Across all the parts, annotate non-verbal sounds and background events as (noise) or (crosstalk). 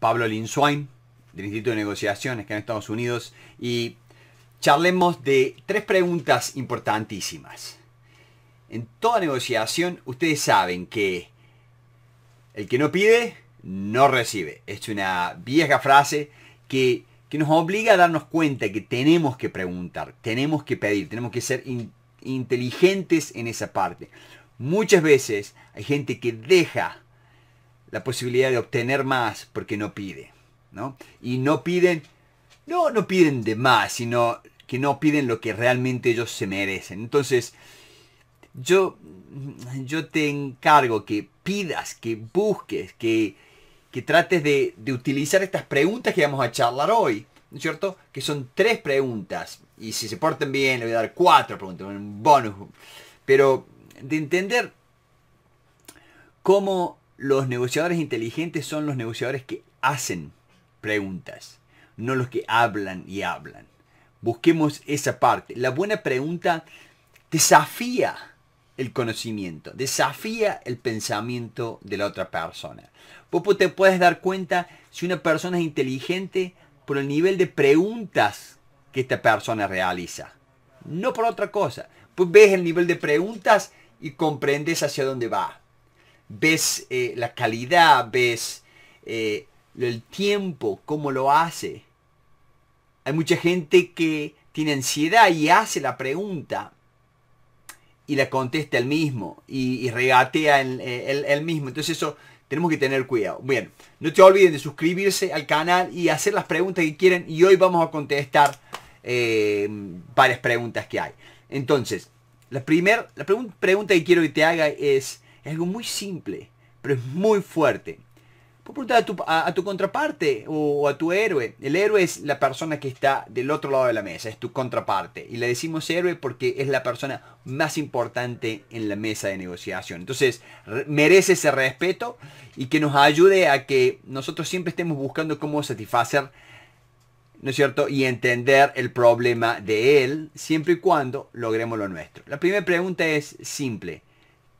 Pablo Linswain del Instituto de Negociaciones acá en Estados Unidos y charlemos de tres preguntas importantísimas. En toda negociación ustedes saben que el que no pide no recibe. Es una vieja frase que, nos obliga a darnos cuenta que tenemos que preguntar, tenemos que pedir, tenemos que ser inteligentes en esa parte. Muchas veces hay gente que deja la posibilidad de obtener más porque no pide. ¿no? Y no piden, no, no piden de más, sino que no piden lo que realmente ellos se merecen. Entonces, yo, yo te encargo que pidas, que busques, que, trates de, de, utilizar estas preguntas que vamos a charlar hoy, ¿no es cierto? Que son tres preguntas, y si se portan bien, le voy a dar cuatro preguntas, un bonus, pero de entender cómo los negociadores inteligentes son los negociadores que hacen preguntas, no los que hablan y hablan. Busquemos esa parte. La buena pregunta desafía el conocimiento, desafía el pensamiento de la otra persona. Vos te puedes dar cuenta si una persona es inteligente por el nivel de preguntas que esta persona realiza, no por otra cosa. Pues ves el nivel de preguntas y comprendes hacia dónde va ves eh, la calidad, ves eh, el tiempo, cómo lo hace. Hay mucha gente que tiene ansiedad y hace la pregunta y la contesta el mismo y, regatea el eh, mismo. Entonces eso tenemos que tener cuidado. Bien, no te olviden de suscribirse al canal y hacer las preguntas que quieren y hoy vamos a contestar varias preguntas que hay. Entonces, la primera la pregunta que quiero que te haga es, es algo muy simple, pero es muy fuerte. Puedes preguntar a tu, contraparte o, o, a tu héroe. El héroe es la persona que está del otro lado de la mesa, es tu contraparte. Y le decimos héroe porque es la persona más importante en la mesa de negociación. Entonces, merece ese respeto y que nos ayude a que nosotros siempre estemos buscando cómo satisfacer ¿no es cierto? Y entender el problema de él siempre y cuando logremos lo nuestro. La primera pregunta es simple.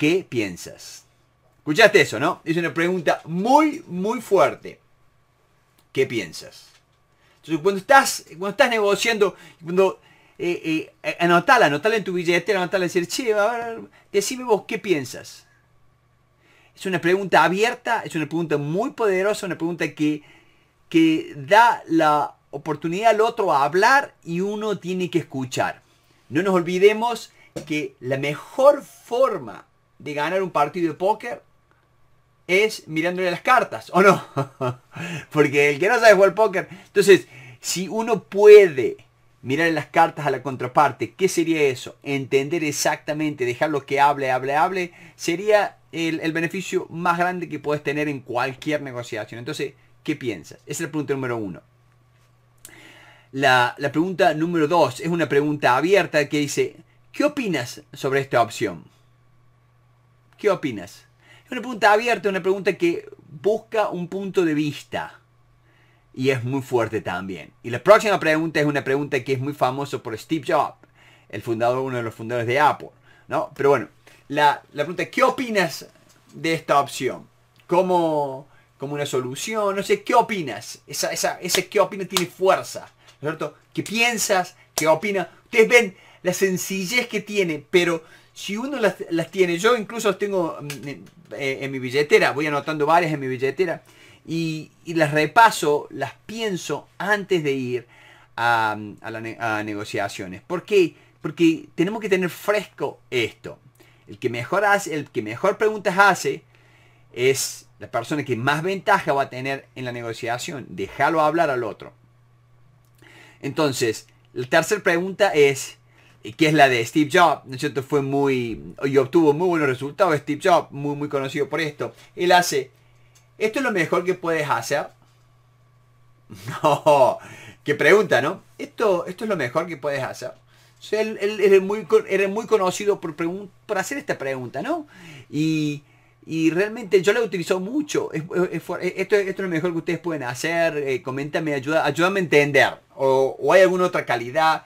¿Qué piensas? Escuchaste eso, ¿no? Es una pregunta muy, muy fuerte. ¿Qué piensas? Entonces, cuando estás, cuando estás negociando, cuando eh, eh, anotala, en tu billetera, anotala y decir, che, decime vos qué piensas. Es una pregunta abierta, es una pregunta muy poderosa, una pregunta que, que da la oportunidad al otro a hablar y uno tiene que escuchar. No nos olvidemos que la mejor forma de ganar un partido de póker es mirándole las cartas, ¿o no? (laughs) Porque el que no sabe jugar póker. Entonces, si uno puede mirar las cartas a la contraparte, ¿qué sería eso? Entender exactamente, dejarlo que hable, hable, hable, sería el, beneficio más grande que puedes tener en cualquier negociación. Entonces, ¿qué piensas? Esa es la pregunta número uno. la pregunta número dos es una pregunta abierta que dice, ¿qué opinas sobre esta opción? ¿Qué opinas? Es una pregunta abierta, una pregunta que busca un punto de vista. Y es muy fuerte también. Y la próxima pregunta es una pregunta que es muy famosa por Steve Jobs, el fundador, uno de los fundadores de Apple. ¿no? Pero bueno, la, pregunta es, ¿qué opinas de esta opción? ¿Cómo, como una solución, no sé, ¿qué opinas? Esa, esa, ese qué opinas? tiene fuerza, cierto? ¿Qué piensas? ¿Qué opinas? Ustedes ven la sencillez que tiene, pero si uno las, tiene, yo incluso las tengo mm, eh, en, mi billetera, voy anotando varias en mi billetera y, las repaso, las pienso antes de ir a, a, negociaciones. ¿Por qué? Porque tenemos que tener fresco esto. El que mejor, hace, el que mejor preguntas hace es la persona que más ventaja va a tener en la negociación. Déjalo hablar al otro. Entonces, la tercera pregunta es, que es la de Steve Jobs, ¿no es cierto? Fue muy, y obtuvo muy buenos resultados Steve Jobs, muy, muy conocido por esto. Él hace, esto es lo mejor que puedes hacer. (laughs) No, que pregunta, ¿no? Esto, esto es lo mejor que puedes hacer. O él, él, muy, era muy conocido por, por hacer esta pregunta, ¿no? Y, realmente yo la utilizado mucho. esto, es lo mejor que ustedes pueden hacer. Eh, coméntame, ayuda, ayúdame a entender. O, o hay alguna otra calidad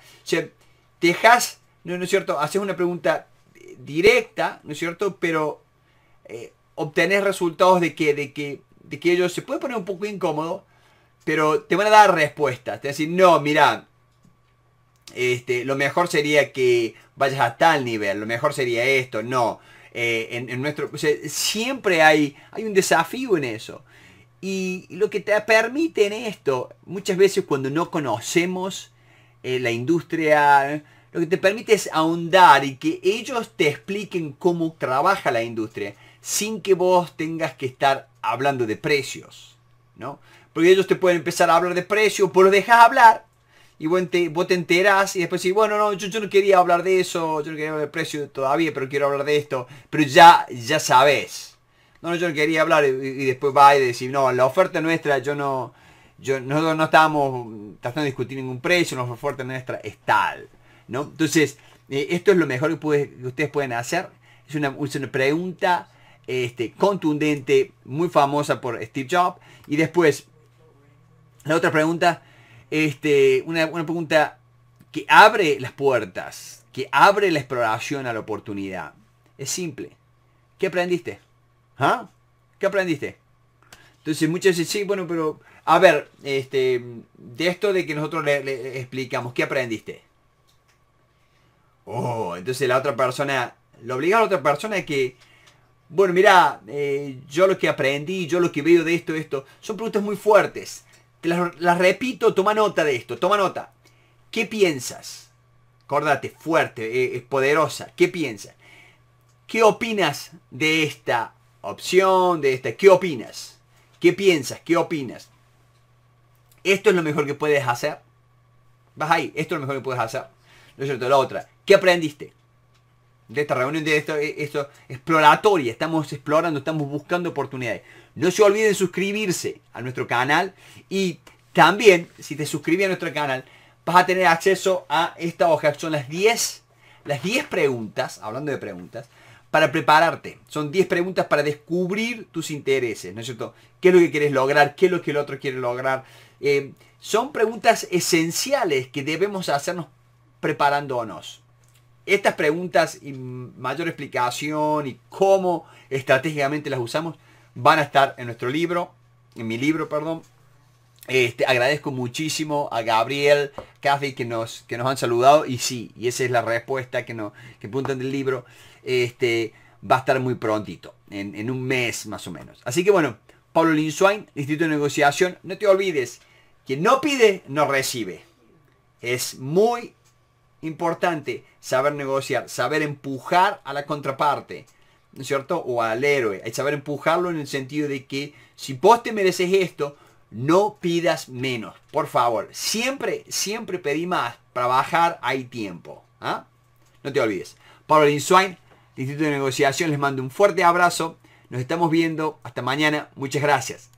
dejas, ¿no, es cierto? Haces una pregunta eh, directa, ¿no es cierto? Pero eh, obtenés resultados de que, de, que, que ellos se puede poner un poco incómodo, pero te van a dar respuestas. Te van a decir, no, mira, este, lo mejor sería que vayas a tal nivel, lo mejor sería esto, no. Eh, en, nuestro, siempre hay, hay un desafío en eso. Y lo que te permite en esto, muchas veces cuando no conocemos eh, la industria, lo que te permite es ahondar y que ellos te expliquen cómo trabaja la industria sin que vos tengas que estar hablando de precios, ¿no? Porque ellos te pueden empezar a hablar de precios, pues los dejas hablar y vos te, vos te enterás y después decís, bueno, no, yo, no quería hablar de eso, yo no quería hablar de precio todavía, pero quiero hablar de esto, pero ya, ya sabes. No, yo no quería hablar y, después va y decir, no, la oferta nuestra, yo no, yo, no estábamos tratando de ningún precio, la oferta nuestra es tal. Entonces, eh, esto es lo mejor que, ustedes pueden hacer. Es una, pregunta este, contundente, muy famosa por Steve Jobs. Y después, la otra pregunta, este, una, pregunta que abre las puertas, que abre la exploración a la oportunidad. Es simple. ¿Qué aprendiste? ¿Ah? ¿Qué aprendiste? Entonces muchas veces, sí, bueno, pero a ver, este, de esto de que nosotros le explicamos, ¿qué aprendiste? Oh, entonces la otra persona, lo obliga a la otra persona que, bueno, mira, eh, yo lo que aprendí, yo lo que veo de esto, esto, son preguntas muy fuertes. Te las, repito, toma nota de esto, toma nota. ¿Qué piensas? Acordate, fuerte, eh, es poderosa. ¿Qué piensas? ¿Qué opinas de esta opción, de esta? ¿Qué opinas? ¿Qué piensas? ¿Qué opinas? ¿Esto es lo mejor que puedes hacer? Vas ahí, esto es lo mejor que puedes hacer. No es cierto, la otra. ¿Qué aprendiste? De esta reunión, de esto, eh, esto exploratoria. Estamos explorando, estamos buscando oportunidades. No se olviden suscribirse a nuestro canal y también, si te suscribes a nuestro canal, vas a tener acceso a esta hoja, son las 10, las 10 preguntas, hablando de preguntas, para prepararte. Son 10 preguntas para descubrir tus intereses, ¿no es cierto? ¿Qué es lo que quieres lograr? ¿Qué es lo que el otro quiere lograr? Eh, son preguntas esenciales que debemos hacernos preparándonos estas preguntas y mayor explicación y cómo estratégicamente las usamos van a estar en nuestro libro, en mi libro, perdón. Este, agradezco muchísimo a Gabriel, Café que nos, que nos han saludado y sí, y esa es la respuesta que, nos, apuntan del libro. Este, va a estar muy prontito, en, un mes más o menos. Así que bueno, Pablo Linswine, Instituto de Negociación, no te olvides, quien no pide, no recibe. Es muy Importante, saber negociar, saber empujar a la contraparte, ¿no es cierto? O al héroe. Hay saber empujarlo en el sentido de que si vos te mereces esto, no pidas menos. Por favor, siempre, siempre pedí más. Para bajar hay tiempo. ¿ah? No te olvides. Pablo Linswain, Instituto de Negociación, les mando un fuerte abrazo. Nos estamos viendo. Hasta mañana. Muchas gracias.